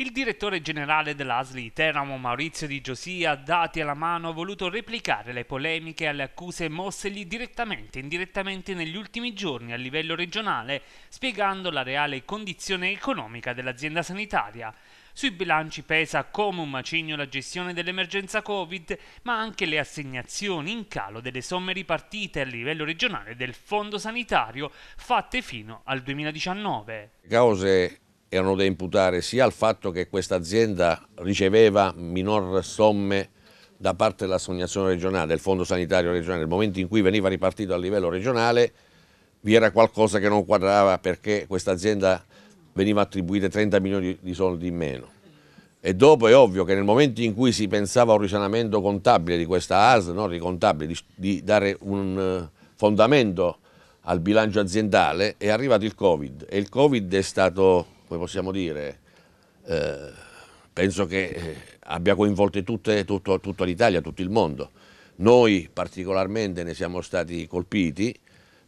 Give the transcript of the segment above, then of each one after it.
Il direttore generale dell'Asli Teramo, Maurizio Di Giosia, dati alla mano, ha voluto replicare le polemiche e le accuse mossegli direttamente e indirettamente negli ultimi giorni a livello regionale, spiegando la reale condizione economica dell'azienda sanitaria. Sui bilanci pesa come un macigno la gestione dell'emergenza Covid, ma anche le assegnazioni in calo delle somme ripartite a livello regionale del Fondo Sanitario fatte fino al 2019. Cause erano da imputare sia al fatto che questa azienda riceveva minor somme da parte dell'assegnazione regionale, del fondo sanitario regionale, nel momento in cui veniva ripartito a livello regionale vi era qualcosa che non quadrava perché questa azienda veniva attribuita 30 milioni di soldi in meno. E dopo è ovvio che nel momento in cui si pensava a un risanamento contabile di questa AS, no, di, di, dare un eh, fondamento al bilancio aziendale, è arrivato il Covid e il Covid è stato come possiamo dire, eh, penso che eh, abbia coinvolto tutte, tutto, tutta l'Italia, tutto il mondo. Noi particolarmente ne siamo stati colpiti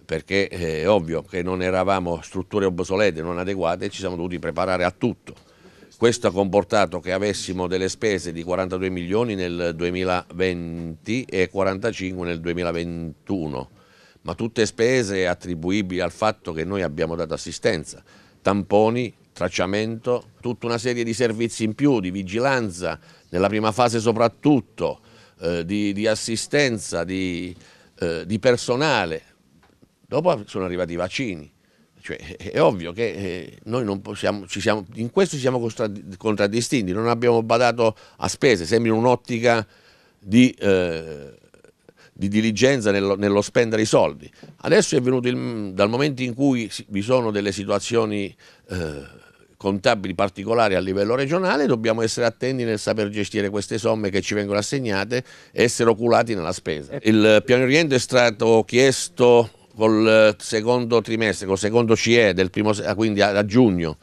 perché eh, è ovvio che non eravamo strutture obsolete, non adeguate e ci siamo dovuti preparare a tutto. Questo ha comportato che avessimo delle spese di 42 milioni nel 2020 e 45 nel 2021, ma tutte spese attribuibili al fatto che noi abbiamo dato assistenza, tamponi, tracciamento, tutta una serie di servizi in più, di vigilanza, nella prima fase soprattutto, eh, di, di, assistenza, di, eh, di, personale. Dopo sono arrivati i vaccini. Cioè, è ovvio che eh, noi non possiamo, siamo, in questo ci siamo contraddistinti, non abbiamo badato a spese, sembra un'ottica di eh, di diligenza nello, nello, spendere i soldi. Adesso è venuto il, dal momento in cui vi sono delle situazioni eh, contabili particolari a livello regionale, dobbiamo essere attenti nel saper gestire queste somme che ci vengono assegnate e essere oculati nella spesa. Eh. Il piano Oriente è stato chiesto col eh, secondo trimestre, col secondo CE, primo, ah, quindi a, giugno,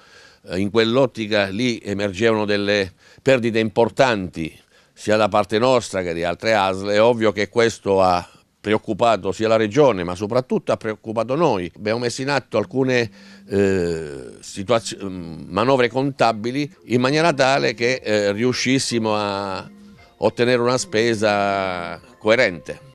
eh, in quell'ottica lì emergevano delle perdite importanti sia da parte nostra che di altre ASL, è ovvio che questo ha preoccupato sia la regione ma soprattutto ha preoccupato noi. Abbiamo messo in atto alcune eh, situazio- mm, manovre contabili in maniera tale che eh, riuscissimo a ottenere una spesa coerente.